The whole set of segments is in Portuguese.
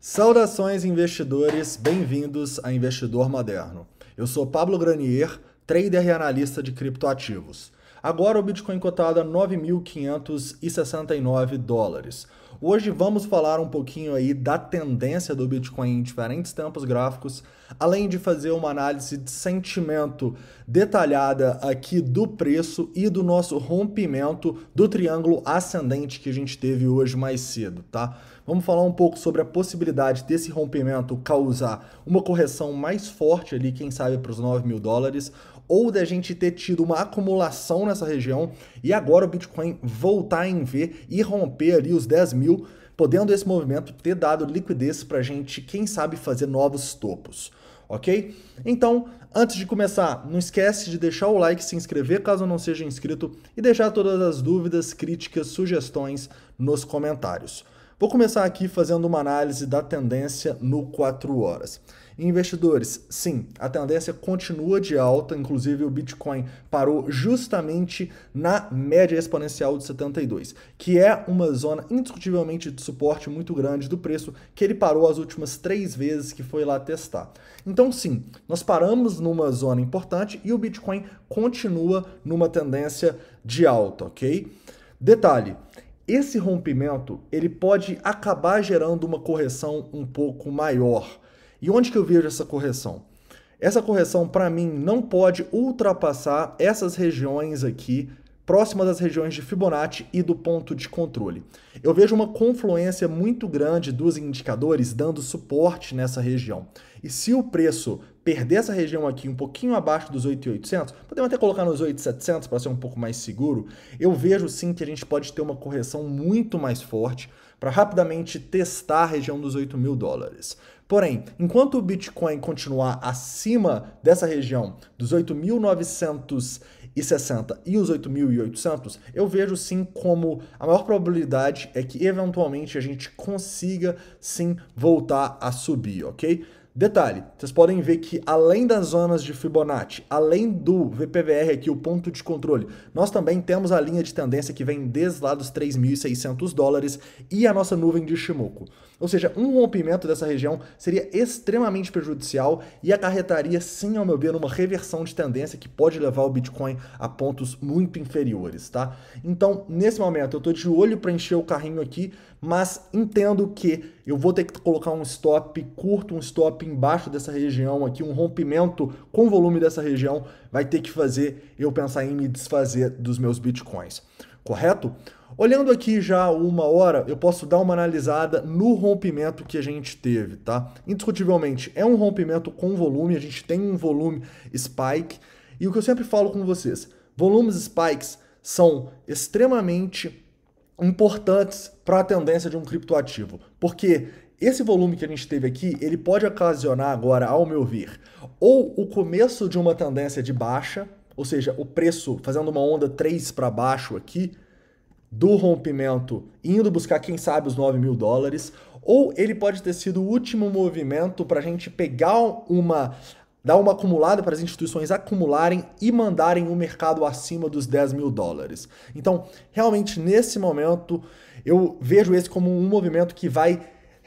Saudações, investidores, bem-vindos a Investidor Moderno. Eu sou Pablo Granier, trader e analista de criptoativos. Agora o Bitcoin cotado a 9.569 dólares Hoje vamos falar um pouquinho aí da tendência do Bitcoin em diferentes tempos gráficos, além de fazer uma análise de sentimento detalhada aqui do preço e do nosso rompimento do triângulo ascendente que a gente teve hoje mais cedo, tá? Vamos falar um pouco sobre a possibilidade desse rompimento causar uma correção mais forte ali, quem sabe para os 9 mil dólares, ou da gente ter tido uma acumulação nessa região e agora o Bitcoin voltar em V e romper ali os 10 mil, podendo esse movimento ter dado liquidez para a gente, quem sabe, fazer novos topos. Ok? Então, antes de começar, não esquece de deixar o like, se inscrever caso não seja inscrito e deixar todas as dúvidas, críticas, sugestões nos comentários. Vou começar aqui fazendo uma análise da tendência no 4 horas. Investidores, sim, a tendência continua de alta, inclusive o Bitcoin parou justamente na média exponencial de 72, que é uma zona indiscutivelmente de suporte muito grande do preço, que ele parou as últimas três vezes que foi lá testar. Então, sim, nós paramos numa zona importante e o Bitcoin continua numa tendência de alta, ok? Detalhe, esse rompimento ele pode acabar gerando uma correção um pouco maior. E onde que eu vejo essa correção? Essa correção, para mim, não pode ultrapassar essas regiões aqui, próximas das regiões de Fibonacci e do ponto de controle. Eu vejo uma confluência muito grande dos indicadores dando suporte nessa região. E se o preço perder essa região aqui um pouquinho abaixo dos 8.800, podemos até colocar nos 8.700 para ser um pouco mais seguro, eu vejo sim que a gente pode ter uma correção muito mais forte para rapidamente testar a região dos 8 mil dólares. Porém, enquanto o Bitcoin continuar acima dessa região dos 8.960 e os 8.800, eu vejo sim como a maior probabilidade é que eventualmente a gente consiga sim voltar a subir, ok? Detalhe, vocês podem ver que além das zonas de Fibonacci, além do VPVR aqui, o ponto de controle, nós também temos a linha de tendência que vem desde lá dos 3.600 dólares e a nossa nuvem de Shimoku. Ou seja, um rompimento dessa região seria extremamente prejudicial e acarretaria, sim, ao meu ver, uma reversão de tendência que pode levar o Bitcoin a pontos muito inferiores, tá? Então, nesse momento, eu estou de olho para encher o carrinho aqui, mas entendo que eu vou ter que colocar um stop curto, um stop embaixo dessa região aqui, um rompimento com o volume dessa região vai ter que fazer eu pensar em me desfazer dos meus bitcoins, correto? Olhando aqui já uma hora, eu posso dar uma analisada no rompimento que a gente teve, tá? Indiscutivelmente, é um rompimento com volume, a gente tem um volume spike, e o que eu sempre falo com vocês, volumes spikes são extremamente importantes para a tendência de um criptoativo, porque esse volume que a gente teve aqui, ele pode ocasionar agora, ao meu ver, ou o começo de uma tendência de baixa, ou seja, o preço fazendo uma onda 3 para baixo aqui, do rompimento, indo buscar, quem sabe, os 9 mil dólares, ou ele pode ter sido o último movimento para a gente pegar uma dá uma acumulada para as instituições acumularem e mandarem o mercado acima dos 10 mil dólares. Então, realmente, nesse momento, eu vejo esse como um movimento que vai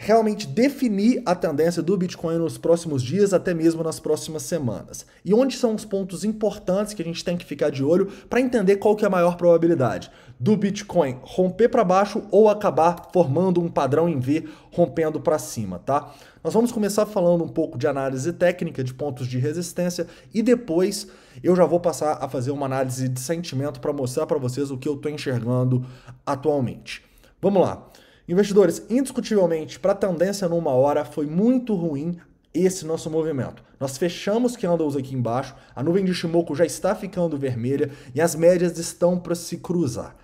realmente definir a tendência do Bitcoin nos próximos dias, até mesmo nas próximas semanas. E onde são os pontos importantes que a gente tem que ficar de olho para entender qual que é a maior probabilidade do Bitcoin romper para baixo ou acabar formando um padrão em V rompendo para cima, tá? Nós vamos começar falando um pouco de análise técnica de pontos de resistência e depois eu já vou passar a fazer uma análise de sentimento para mostrar para vocês o que eu estou enxergando atualmente. Vamos lá. Investidores, indiscutivelmente, para a tendência numa hora, foi muito ruim esse nosso movimento. Nós fechamos candles aqui embaixo, a nuvem de Shimoku já está ficando vermelha e as médias estão para se cruzar.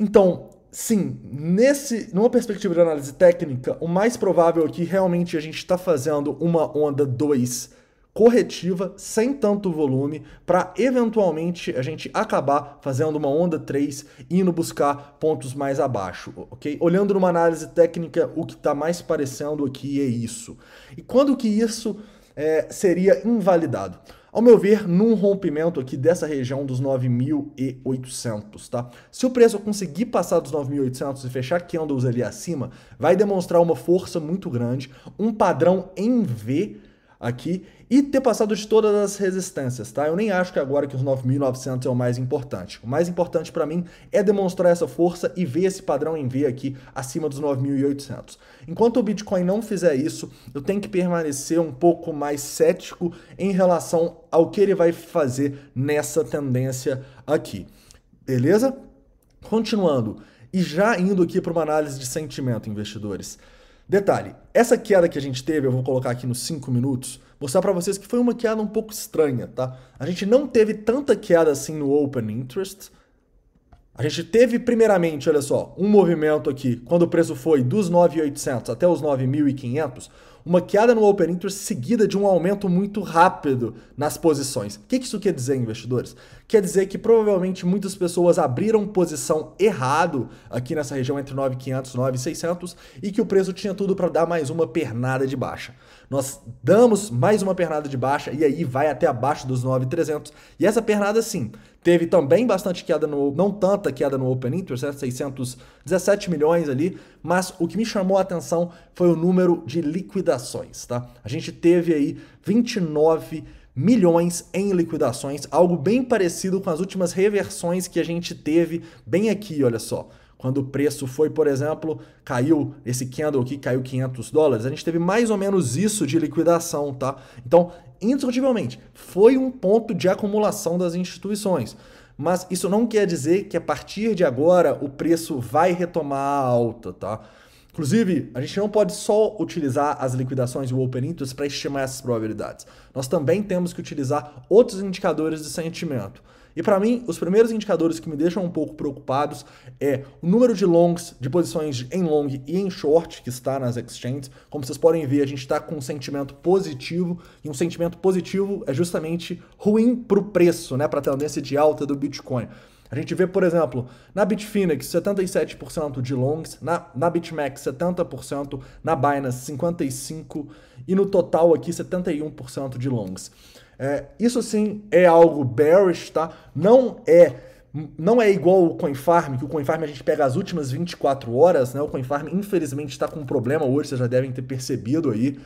Então, sim, nesse, numa perspectiva de análise técnica, o mais provável é que realmente a gente está fazendo uma onda 2 corretiva, sem tanto volume, para eventualmente a gente acabar fazendo uma onda 3 e indo buscar pontos mais abaixo, ok? Olhando numa análise técnica, o que está mais parecendo aqui é isso. E quando que isso é, seria invalidado? Ao meu ver, num rompimento aqui dessa região dos 9.800, tá? Se o preço conseguir passar dos 9.800 e fechar candles ali acima, vai demonstrar uma força muito grande, um padrão em V aqui e ter passado de todas as resistências, tá? Eu nem acho que agora que os 9.900 é o mais importante. O mais importante para mim é demonstrar essa força e ver esse padrão em V aqui acima dos 9.800. Enquanto o Bitcoin não fizer isso, eu tenho que permanecer um pouco mais cético em relação ao que ele vai fazer nessa tendência aqui. Beleza? Continuando, e já indo aqui para uma análise de sentimento, investidores. Detalhe, essa queda que a gente teve, eu vou colocar aqui nos 5 minutos, mostrar para vocês que foi uma queda um pouco estranha, tá? A gente não teve tanta queda assim no Open Interest. A gente teve, primeiramente, olha só, um movimento aqui, quando o preço foi dos 9.800 até os 9.500, uma queda no open interest seguida de um aumento muito rápido nas posições. O que isso quer dizer, investidores? Quer dizer que provavelmente muitas pessoas abriram posição errado aqui nessa região entre 9,500 e 9,600 e que o preço tinha tudo para dar mais uma pernada de baixa. Nós damos mais uma pernada de baixa e aí vai até abaixo dos 9,300. E essa pernada, sim, teve também bastante queda no. não tanta queda no open interest, né? 600 17 milhões ali, mas o que me chamou a atenção foi o número de liquidações, tá? A gente teve aí 29 milhões em liquidações, algo bem parecido com as últimas reversões que a gente teve bem aqui, olha só quando o preço foi, por exemplo, caiu esse candle aqui, caiu 500 dólares, a gente teve mais ou menos isso de liquidação, tá? Então, indiscutivelmente, foi um ponto de acumulação das instituições mas isso não quer dizer que a partir de agora o preço vai retomar a alta, tá? Inclusive, a gente não pode só utilizar as liquidações e o open interest para estimar essas probabilidades. Nós também temos que utilizar outros indicadores de sentimento. E para mim, os primeiros indicadores que me deixam um pouco preocupados é o número de longs, de posições em long e em short que está nas exchanges. Como vocês podem ver, a gente está com um sentimento positivo e um sentimento positivo é justamente ruim para o preço, né, para a tendência de alta do Bitcoin. A gente vê, por exemplo, na Bitfinex 77% de longs, na, na BitMEX 70%, na Binance 55% e no total aqui 71% de longs. É, isso sim é algo bearish, tá? Não é não é igual o CoinFarm, que o CoinFarm a gente pega as últimas 24 horas, né? O CoinFarm infelizmente está com um problema hoje, vocês já devem ter percebido aí,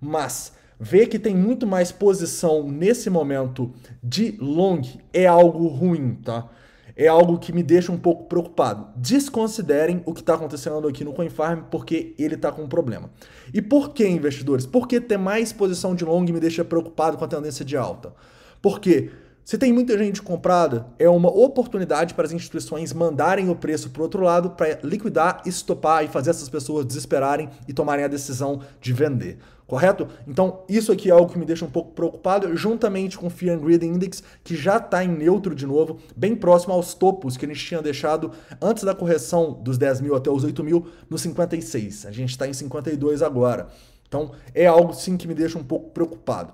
mas ver que tem muito mais posição nesse momento de long é algo ruim, tá? é algo que me deixa um pouco preocupado. Desconsiderem o que está acontecendo aqui no CoinFarm, porque ele está com um problema. E por que, investidores? Por que ter mais posição de long me deixa preocupado com a tendência de alta? Porque se tem muita gente comprada, é uma oportunidade para as instituições mandarem o preço para o outro lado para liquidar, estopar e fazer essas pessoas desesperarem e tomarem a decisão de vender correto? Então, isso aqui é algo que me deixa um pouco preocupado, juntamente com o Fear and Greed Index, que já está em neutro de novo, bem próximo aos topos que a gente tinha deixado antes da correção dos 10 mil até os 8 mil, no 56. A gente está em 52 agora. Então, é algo sim que me deixa um pouco preocupado.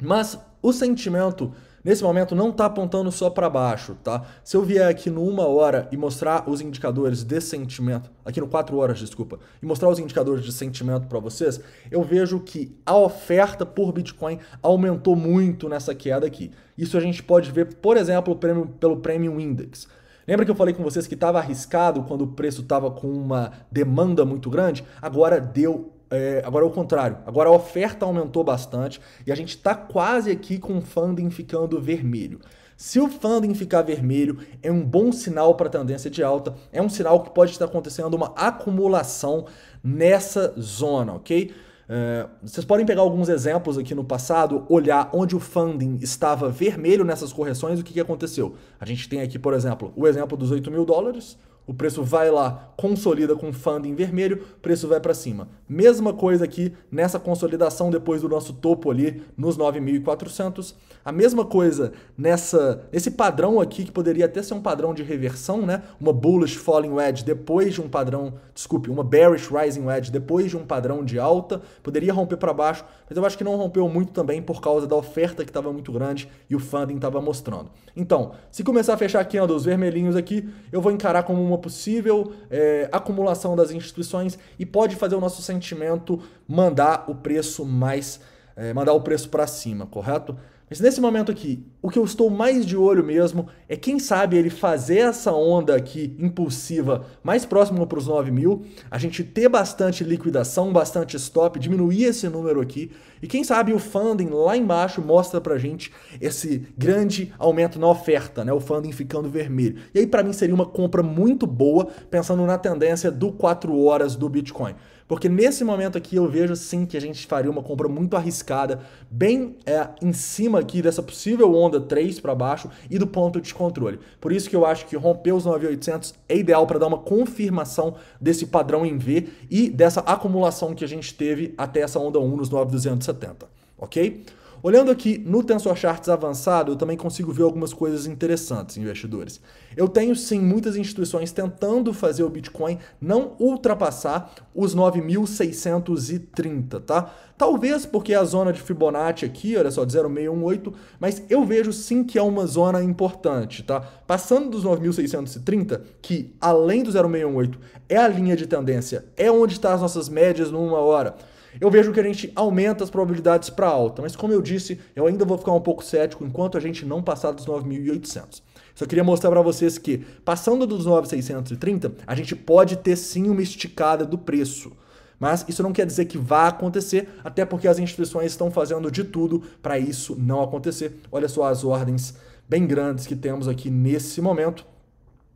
Mas o sentimento nesse momento não está apontando só para baixo, tá? Se eu vier aqui no uma hora e mostrar os indicadores de sentimento, aqui no quatro horas, desculpa, e mostrar os indicadores de sentimento para vocês, eu vejo que a oferta por Bitcoin aumentou muito nessa queda aqui. Isso a gente pode ver, por exemplo, pelo Premium Index. Lembra que eu falei com vocês que estava arriscado quando o preço estava com uma demanda muito grande? Agora deu é, agora é o contrário. Agora a oferta aumentou bastante e a gente está quase aqui com o funding ficando vermelho. Se o funding ficar vermelho, é um bom sinal para a tendência de alta, é um sinal que pode estar acontecendo uma acumulação nessa zona, ok? É, vocês podem pegar alguns exemplos aqui no passado, olhar onde o funding estava vermelho nessas correções, o que, que aconteceu? A gente tem aqui, por exemplo, o exemplo dos 8 mil dólares, o preço vai lá, consolida com funding vermelho, preço vai para cima. Mesma coisa aqui nessa consolidação depois do nosso topo ali nos 9.400. A mesma coisa nessa esse padrão aqui que poderia até ser um padrão de reversão, né? Uma bullish falling wedge depois de um padrão, desculpe, uma bearish rising wedge depois de um padrão de alta, poderia romper para baixo, mas eu acho que não rompeu muito também por causa da oferta que estava muito grande e o funding estava mostrando. Então, se começar a fechar aqui ó, dos vermelhinhos aqui, eu vou encarar como uma uma possível é, acumulação das instituições e pode fazer o nosso sentimento mandar o preço mais, é, mandar o preço para cima, correto? Mas nesse momento aqui, o que eu estou mais de olho mesmo é quem sabe ele fazer essa onda aqui impulsiva mais próximo para os 9 mil, a gente ter bastante liquidação, bastante stop, diminuir esse número aqui e quem sabe o funding lá embaixo mostra para gente esse grande aumento na oferta, né? o funding ficando vermelho. E aí para mim seria uma compra muito boa pensando na tendência do 4 horas do Bitcoin. Porque nesse momento aqui eu vejo sim que a gente faria uma compra muito arriscada, bem é, em cima aqui dessa possível onda 3 para baixo e do ponto de controle. Por isso que eu acho que romper os 9800 é ideal para dar uma confirmação desse padrão em V e dessa acumulação que a gente teve até essa onda 1 nos 9270, ok? Olhando aqui no Tensor Charts avançado, eu também consigo ver algumas coisas interessantes, investidores. Eu tenho sim muitas instituições tentando fazer o Bitcoin não ultrapassar os 9.630, tá? Talvez porque a zona de Fibonacci aqui, olha só, de 0,618, mas eu vejo sim que é uma zona importante, tá? Passando dos 9.630, que além do 0,618 é a linha de tendência, é onde estão tá as nossas médias numa hora. Eu vejo que a gente aumenta as probabilidades para alta, mas como eu disse, eu ainda vou ficar um pouco cético enquanto a gente não passar dos 9.800. Só queria mostrar para vocês que, passando dos 9.630, a gente pode ter sim uma esticada do preço. Mas isso não quer dizer que vá acontecer, até porque as instituições estão fazendo de tudo para isso não acontecer. Olha só as ordens bem grandes que temos aqui nesse momento.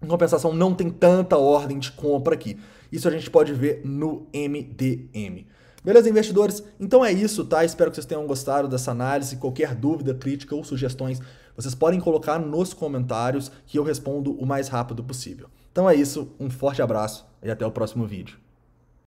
Em compensação, não tem tanta ordem de compra aqui. Isso a gente pode ver no MDM. Beleza, investidores? Então é isso, tá? Espero que vocês tenham gostado dessa análise. Qualquer dúvida, crítica ou sugestões, vocês podem colocar nos comentários que eu respondo o mais rápido possível. Então é isso, um forte abraço e até o próximo vídeo.